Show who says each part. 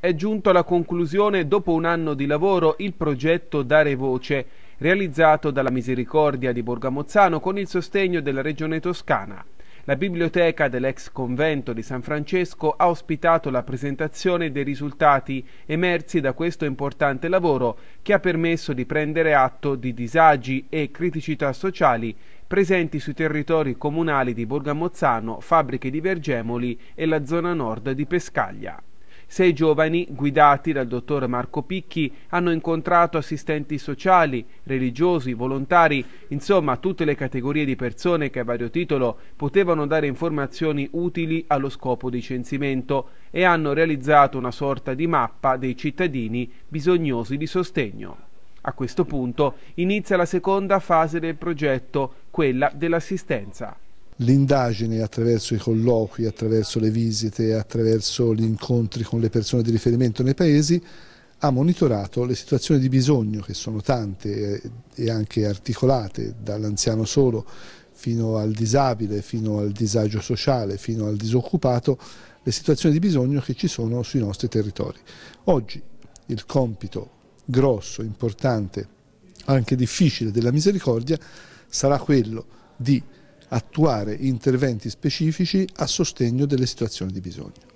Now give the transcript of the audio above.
Speaker 1: è giunto alla conclusione dopo un anno di lavoro il progetto Dare Voce, realizzato dalla Misericordia di Borgamozzano con il sostegno della Regione Toscana. La biblioteca dell'ex convento di San Francesco ha ospitato la presentazione dei risultati emersi da questo importante lavoro che ha permesso di prendere atto di disagi e criticità sociali presenti sui territori comunali di Borgamozzano, Fabbriche di Vergemoli e la zona nord di Pescaglia. Sei giovani, guidati dal dottor Marco Picchi, hanno incontrato assistenti sociali, religiosi, volontari, insomma tutte le categorie di persone che a vario titolo potevano dare informazioni utili allo scopo di censimento e hanno realizzato una sorta di mappa dei cittadini bisognosi di sostegno. A questo punto inizia la seconda fase del progetto, quella dell'assistenza
Speaker 2: l'indagine attraverso i colloqui, attraverso le visite, attraverso gli incontri con le persone di riferimento nei paesi, ha monitorato le situazioni di bisogno, che sono tante e anche articolate, dall'anziano solo fino al disabile, fino al disagio sociale, fino al disoccupato, le situazioni di bisogno che ci sono sui nostri territori. Oggi il compito grosso, importante, anche difficile della misericordia sarà quello di attuare interventi specifici a sostegno delle situazioni di bisogno.